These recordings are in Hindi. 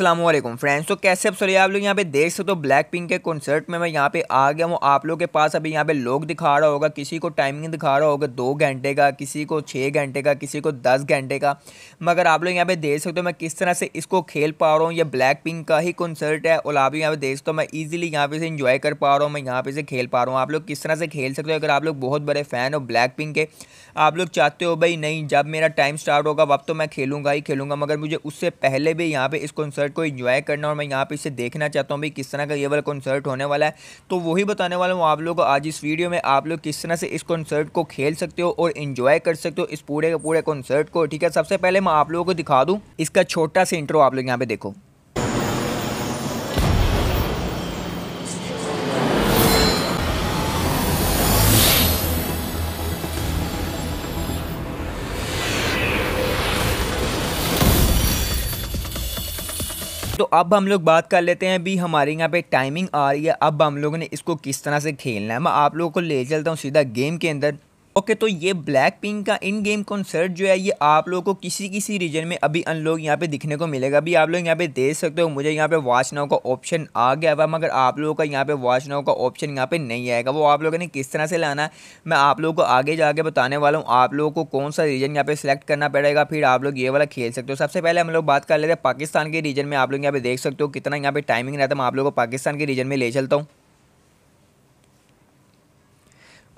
असलम फ्रेंड्स तो कैसे अब सर आप लोग यहाँ पे देख सकते हो ब्लैक पिंक के कॉन्सर्ट में मैं यहाँ पे आ गया हूँ आप लोग के पास अभी यहाँ पे लोग दिखा रहा होगा किसी को टाइमिंग दिखा रहा होगा दो घंटे का किसी को छः घंटे का किसी को दस घंटे का मगर आप लोग यहाँ पे देख सकते हो मैं किस तरह से इसको खेल पा रहा हूँ ये ब्लैक पिंक का ही कॉन्सर्ट है और आप यहाँ पे देख सकते हो मैं ईजिली यहाँ पे से इन्जॉय कर पा रहा हूँ मैं यहाँ पे से खेल पा रहा हूँ आप लोग किस तरह से खेल सकते हो अगर आप लोग बहुत बड़े फ़ैन हो ब्लैक पिंक के आप लोग चाहते हो भाई नहीं जब मेरा टाइम स्टार्ट होगा अब तो मैं खेलूँगा ही खेलूँगा मगर मुझे उससे पहले भी यहाँ पर इस कॉन्सर्ट कंसर्ट को इन्जॉय करना और मैं यहाँ पर इसे देखना चाहता हूँ भाई किस तरह का ये वाला कंसर्ट होने वाला है तो वही बताने वाला हूँ आप लोग को आज इस वीडियो में आप लोग किस तरह से इस कंसर्ट को खेल सकते हो और इन्जॉय कर सकते हो इस पूरे के पूरे कंसर्ट को ठीक है सबसे पहले मैं आप लोगों को दिखा दूँ इसका छोटा सा इंट्रो आप लोग यहाँ पर देखो तो अब हम लोग बात कर लेते हैं भी हमारे यहाँ पे टाइमिंग आ रही है अब हम लोगों ने इसको किस तरह से खेलना है मैं आप लोगों को ले चलता हूँ सीधा गेम के अंदर ओके okay, तो ये ब्लैक पिंक का इन गेम कॉन्सर्ट जो है ये आप लोगों को किसी किसी रीजन में अभी अनलॉक यहाँ पे दिखने को मिलेगा अभी आप लोग यहाँ पे देख सकते हो मुझे यहाँ पे वॉच नाउ का ऑप्शन आ गया हुआ मगर आप लोगों का यहाँ पे वॉच नाउ का ऑप्शन यहाँ पे नहीं आएगा वो आप लोगों ने किस तरह से लाना है मैं आप लोगों को आगे जाके बताने वाला हूँ आप लोगों को कौन सा रीजन यहाँ पे सिलेक्ट करना पड़ेगा फिर आप लोग ये वाला खेल सकते हो सबसे पहले हम लोग बात कर लेते हैं पाकिस्तान के रीजन में आप लोग यहाँ पे देख सकते हो कितना यहाँ पे टाइमिंग रहता है मैं आप लोग को पाकिस्तान के रीजन में ले चलता हूँ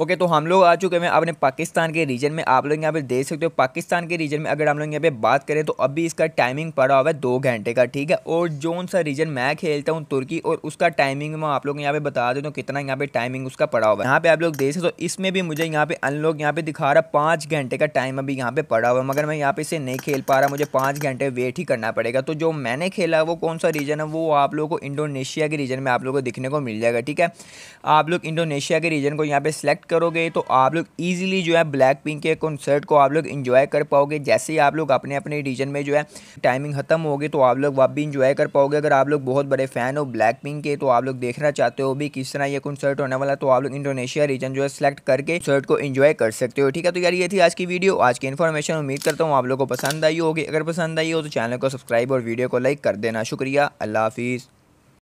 ओके तो हम लोग आ चुके हैं अपने पाकिस्तान के रीजन में आप लोग यहाँ पे देख सकते हो पाकिस्तान के रीजन में अगर हम लोग यहाँ पे बात करें तो अभी इसका टाइमिंग पड़ा हुआ है दो घंटे का ठीक है और जोन सा रीजन मैं खेलता हूँ तुर्की और उसका टाइमिंग मैं आप लोग यहाँ पे बता देता हूँ कितना यहाँ पे टाइमिंग उसका पड़ा हुआ है यहाँ पे आप लोग देख सकते हो इसमें भी मुझे यहाँ पे अनलॉक यहाँ पे दिखा रहा पाँच घंटे का टाइम अभी यहाँ पे पड़ा हुआ है मगर मैं यहाँ पे इसे नहीं खेल पा रहा मुझे पाँच घंटे वेट ही करना पड़ेगा तो जो मैंने खेला वो कौन सा रीजन है वो आप लोग को इंडोनेशिया के रीजन में आप लोग को दिखने को मिल जाएगा ठीक है आप लोग इंडोनेशिया के रीजन को यहाँ पे सिलेक्ट कनेक्ट करोगे तो आप लोग ईजिली जो है ब्लैक पिंक के कॉन्सर्ट को आप लोग इन्जॉय कर पाओगे जैसे ही आप लोग अपने अपने रीजन में जो है टाइमिंग खत्म होगी तो आप लोग वहाँ भी इन्जॉय कर पाओगे अगर आप लोग बहुत बड़े फ़ैन हो ब्लैक पिंक के तो आप लोग देखना चाहते हो भी किस तरह ये कॉन्सर्ट होने वाला तो आप लोग इंडोनेशिया रीजन जो है सिलेक्ट करके कॉन्सर्ट को इन्जॉय कर सकते हो ठीक है तो यार ये थी आज की वीडियो आज की इन्फॉर्मेशन उम्मीद करता हूँ आप लोग को पसंद आई होगी अगर पसंद आई हो तो चैनल को सब्सक्राइब और वीडियो को लाइक कर देना शुक्रिया अल्लाह हाफिज़